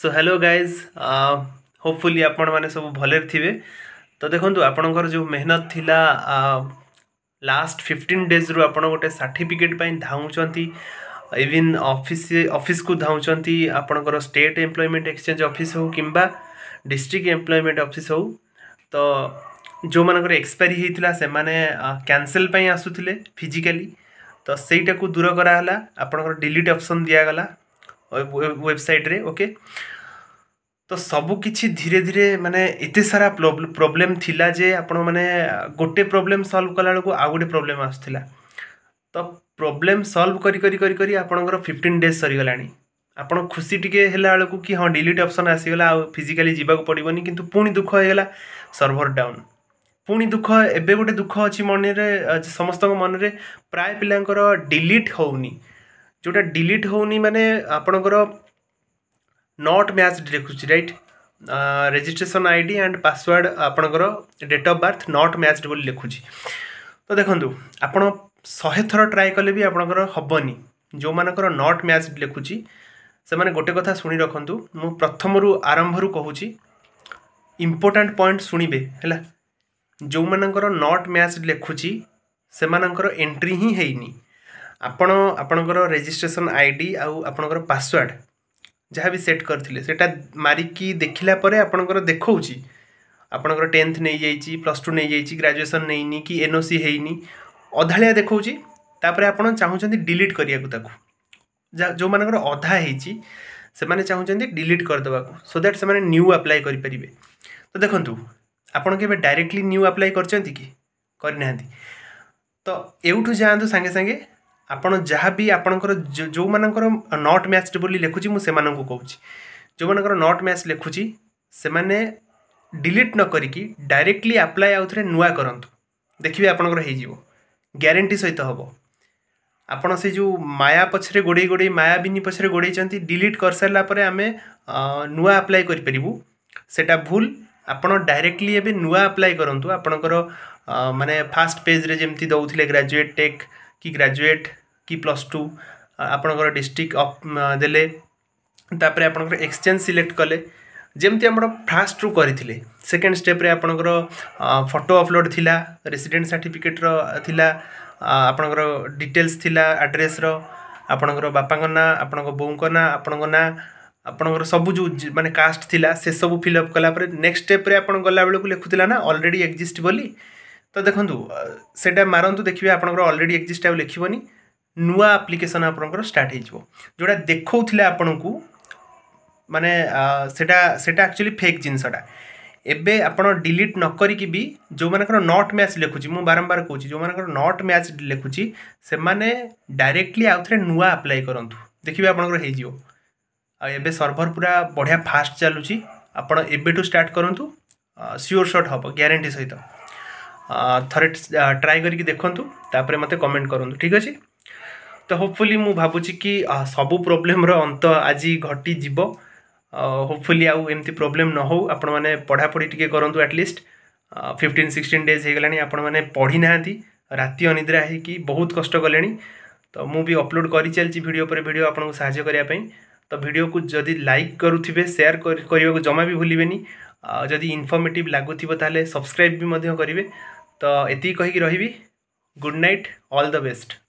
show hello guys ହୋପଫୁଲି ଆପଣମାନେ ସବୁ ଭଲରେ ଥିବେ ତ ଦେଖନ୍ତୁ ଆପଣଙ୍କର ଯେଉଁ ମେହନତ ଥିଲା ଲାଷ୍ଟ ଫିଫ୍ଟିନ୍ ଡେଜ୍ରୁ ଆପଣ ଗୋଟେ ସାର୍ଟିଫିକେଟ୍ ପାଇଁ ଧାଉଁଛନ୍ତି ଇଭିନ୍ ଅଫିସ୍ ଅଫିସ୍କୁ ଧାଉଁଛନ୍ତି ଆପଣଙ୍କର ଷ୍ଟେଟ୍ ଏମ୍ପ୍ଲୟମେଣ୍ଟ ଏକ୍ସଚେଞ୍ଜ ଅଫିସ୍ ହେଉ କିମ୍ବା ଡିଷ୍ଟ୍ରିକ୍ଟ ଏମ୍ପ୍ଲୟମେଣ୍ଟ ଅଫିସ୍ ହେଉ ତ ଯେଉଁମାନଙ୍କର ଏକ୍ସପାରି ହେଇଥିଲା ସେମାନେ କ୍ୟାନସେଲ୍ ପାଇଁ ଆସୁଥିଲେ ଫିଜିକାଲି ତ ସେଇଟାକୁ ଦୂର କରାହେଲା ଆପଣଙ୍କର ଡିଲିଟ୍ ଅପସନ୍ ଦିଆଗଲା ୱେବସାଇଟ୍ରେ ଓକେ ତ ସବୁକିଛି ଧୀରେ ଧୀରେ ମାନେ ଏତେ ସାରା ପ୍ରୋବ୍ଲେମ୍ ଥିଲା ଯେ ଆପଣମାନେ ଗୋଟେ ପ୍ରୋବ୍ଲେମ୍ ସଲ୍ଭ କଲାବେଳକୁ ଆଉ ଗୋଟେ ପ୍ରୋବ୍ଲେମ୍ ଆସୁଥିଲା ତ ପ୍ରୋବ୍ଲେମ୍ ସଲ୍ଭ କରି କରି କରି କରି ଆପଣଙ୍କର ଫିଫ୍ଟିନ୍ ଡେଜ୍ ସରିଗଲାଣି ଆପଣ ଖୁସି ଟିକେ ହେଲା ବେଳକୁ କି ହଁ ଡିଲିଟ୍ ଅପସନ୍ ଆସିଗଲା ଆଉ ଫିଜିକାଲି ଯିବାକୁ ପଡ଼ିବନି କିନ୍ତୁ ପୁଣି ଦୁଃଖ ହେଇଗଲା ସର୍ଭର ଡାଉନ୍ ପୁଣି ଦୁଃଖ ଏବେ ଗୋଟେ ଦୁଃଖ ଅଛି ମନରେ ସମସ୍ତଙ୍କ ମନରେ ପ୍ରାୟ ପିଲାଙ୍କର ଡିଲିଟ୍ ହେଉନି ଯେଉଁଟା ଡିଲିଟ୍ ହେଉନି ମାନେ ଆପଣଙ୍କର ନଟ୍ ମ୍ୟାଚ୍ ଦେଖୁଛି ରାଇଟ୍ ରେଜିଷ୍ଟ୍ରେସନ୍ ଆଇ ଡ଼ି ଆଣ୍ଡ ପାସୱାର୍ଡ଼ ଆପଣଙ୍କର date of birth not match ବୋଲି ଲେଖୁଛି ତ ଦେଖନ୍ତୁ ଆପଣ ଶହେ ଥର ଟ୍ରାଏ କଲେ ବି ଆପଣଙ୍କର ହେବନି ଯେଉଁମାନଙ୍କର ନଟ୍ ମ୍ୟାଚ୍ ଲେଖୁଛି ସେମାନେ ଗୋଟେ କଥା ଶୁଣି ରଖନ୍ତୁ ମୁଁ ପ୍ରଥମରୁ ଆରମ୍ଭରୁ କହୁଛି ଇମ୍ପୋର୍ଟାଣ୍ଟ ପଏଣ୍ଟ ଶୁଣିବେ ହେଲା ଯେଉଁମାନଙ୍କର ନଟ୍ ମ୍ୟାଚ୍ ଲେଖୁଛି ସେମାନଙ୍କର ଏଣ୍ଟ୍ରି ହିଁ ହେଇନି ଆପଣ ଆପଣଙ୍କର ରେଜିଷ୍ଟ୍ରେସନ୍ ଆଇ ଡ଼ି ଆଉ ଆପଣଙ୍କର ପାସୱାର୍ଡ଼ ଯାହା ବି ସେଟ୍ କରିଥିଲେ ସେଇଟା ମାରିକି ଦେଖିଲା ପରେ ଆପଣଙ୍କର ଦେଖାଉଛି ଆପଣଙ୍କର ଟେନ୍ଥ ନେଇଯାଇଛି ପ୍ଲସ୍ ଟୁ ନେଇଯାଇଛି ଗ୍ରାଜୁଏସନ୍ ନେଇନି କି ଏନ୍ ଓ ସି ହେଇନି ଅଧାଳିଆ ଦେଖାଉଛି ତାପରେ ଆପଣ ଚାହୁଁଛନ୍ତି ଡିଲିଟ୍ କରିବାକୁ ତାକୁ ଯେଉଁମାନଙ୍କର ଅଧା ହେଇଛି ସେମାନେ ଚାହୁଁଛନ୍ତି ଡିଲିଟ୍ କରିଦେବାକୁ ସୋ ଦ୍ୟାଟ୍ ସେମାନେ ନ୍ୟୁ ଆପ୍ଲାଏ କରିପାରିବେ ତ ଦେଖନ୍ତୁ ଆପଣ କେବେ ଡାଇରେକ୍ଟଲି ନ୍ୟୁ ଆପ୍ଲାଏ କରିଛନ୍ତି କି କରିନାହାନ୍ତି ତ ଏଉଠୁ ଯାଆନ୍ତୁ ସାଙ୍ଗେ ସାଙ୍ଗେ ଆପଣ ଯାହା ବି ଆପଣଙ୍କର ଯେଉଁମାନଙ୍କର ନଟ୍ ମ୍ୟାଚ୍ଡ ବୋଲି ଲେଖୁଛି ମୁଁ ସେମାନଙ୍କୁ କହୁଛି ଯେଉଁମାନଙ୍କର ନଟ୍ ମ୍ୟାଚ୍ ଲେଖୁଛି ସେମାନେ ଡିଲିଟ୍ ନ କରିକି ଡାଇରେକ୍ଟଲି ଆପ୍ଲାଏ ଆଉଥରେ ନୂଆ କରନ୍ତୁ ଦେଖିବେ ଆପଣଙ୍କର ହେଇଯିବ ଗ୍ୟାରେଣ୍ଟି ସହିତ ହେବ ଆପଣ ସେ ଯେଉଁ ମାୟା ପଛରେ ଗୋଡ଼େଇ ଗୋଡ଼େଇ ମାୟାବିନୀ ପଛରେ ଗୋଡ଼େଇଛନ୍ତି ଡିଲିଟ୍ କରିସାରିଲା ପରେ ଆମେ ନୂଆ ଆପ୍ଲାଏ କରିପାରିବୁ ସେଇଟା ଭୁଲ ଆପଣ ଡାଇରେକ୍ଟଲି ଏବେ ନୂଆ ଆପ୍ଲାଏ କରନ୍ତୁ ଆପଣଙ୍କର ମାନେ ଫାଷ୍ଟ ପେଜ୍ରେ ଯେମିତି ଦେଉଥିଲେ ଗ୍ରାଜୁଏଟ୍ ଟେକ୍ କି ଗ୍ରାଜୁଏଟ୍ କି ପ୍ଲସ୍ ଟୁ ଆପଣଙ୍କର ଡିଷ୍ଟ୍ରିକ୍ଟ ଦେଲେ ତାପରେ ଆପଣଙ୍କର ଏକ୍ସଚେଞ୍ଜ ସିଲେକ୍ଟ କଲେ ଯେମିତି ଆମର ଫାର୍ଷ୍ଟରୁ କରିଥିଲେ ସେକେଣ୍ଡ ଷ୍ଟେପ୍ରେ ଆପଣଙ୍କର ଫଟୋ ଅପଲୋଡ଼ ଥିଲା ରେସିଡେଣ୍ଟ ସାର୍ଟିଫିକେଟ୍ର ଥିଲା ଆପଣଙ୍କର ଡିଟେଲ୍ସ ଥିଲା ଆଡ୍ରେସ୍ର ଆପଣଙ୍କର ବାପାଙ୍କ ନାଁ ଆପଣଙ୍କ ବୋଉଙ୍କ ନାଁ ଆପଣଙ୍କ ନାଁ ଆପଣଙ୍କର ସବୁ ଯେଉଁ ମାନେ କାଷ୍ଟ ଥିଲା ସେସବୁ ଫିଲ୍ଅପ୍ କଲା ପରେ ନେକ୍ସଟ ଷ୍ଟେପ୍ରେ ଆପଣ ଗଲାବେଳକୁ ଲେଖୁଥିଲା ନା ଅଲରେଡ଼ି ଏକ୍ଜିଷ୍ଟ ବୋଲି ତ ଦେଖନ୍ତୁ ସେଇଟା ମାରନ୍ତୁ ଦେଖିବେ ଆପଣଙ୍କର ଅଲରେଡ଼ି ଏକ୍ଜିଷ୍ଟ ଆଉ ଲେଖିବନି ନୂଆ ଆପ୍ଲିକେସନ୍ ଆପଣଙ୍କର ଷ୍ଟାର୍ଟ ହେଇଯିବ ଯେଉଁଟା ଦେଖାଉଥିଲା ଆପଣଙ୍କୁ ମାନେ ସେଇଟା ସେଇଟା ଆକ୍ଚୁଆଲି ଫେକ୍ ଜିନିଷଟା ଏବେ ଆପଣ ଡିଲିଟ୍ ନ କରିକି ବି ଯେଉଁମାନଙ୍କର ନଟ୍ ମ୍ୟାଚ୍ ଲେଖୁଛି ମୁଁ ବାରମ୍ବାର କହୁଛି ଯେଉଁମାନଙ୍କର ନଟ୍ ମ୍ୟାଚ୍ ଲେଖୁଛି ସେମାନେ ଡାଇରେକ୍ଟଲି ଆଉଥରେ ନୂଆ ଆପ୍ଲାଏ କରନ୍ତୁ ଦେଖିବେ ଆପଣଙ୍କର ହେଇଯିବ ଆଉ ଏବେ ସର୍ଭର ପୁରା ବଢ଼ିଆ ଫାଷ୍ଟ ଚାଲୁଛି ଆପଣ ଏବେଠୁ ଷ୍ଟାର୍ଟ କରନ୍ତୁ ସିଓର ସଟ୍ ହେବ ଗ୍ୟାରେଣ୍ଟି ସହିତ थे ट्राए कर देखूँ मत कमेंट कर ठीक अच्छे तो होपफुली मुझे भावुँ कि सब प्रोब्लेम अंत आज घटी होपफुली आउ एम प्रोब्लेम न हो आप पढ़ापढ़ी टी कर आटलिस्ट फिफ्टन सिक्सटन डेज होगला आपण मैंने पढ़ी ना राति अनिद्रा हो बहुत कष्ट तो मुझे अपलोड कर चलती भिडियो पर भिड आपको साय तो भिडियो को जदि लाइक करुवे सेयार करने को जमा भी भूल जदि इनफर्मेट लगुव तेल सब्सक्राइब भी करेंगे तो ये कहीकि रही good night all the best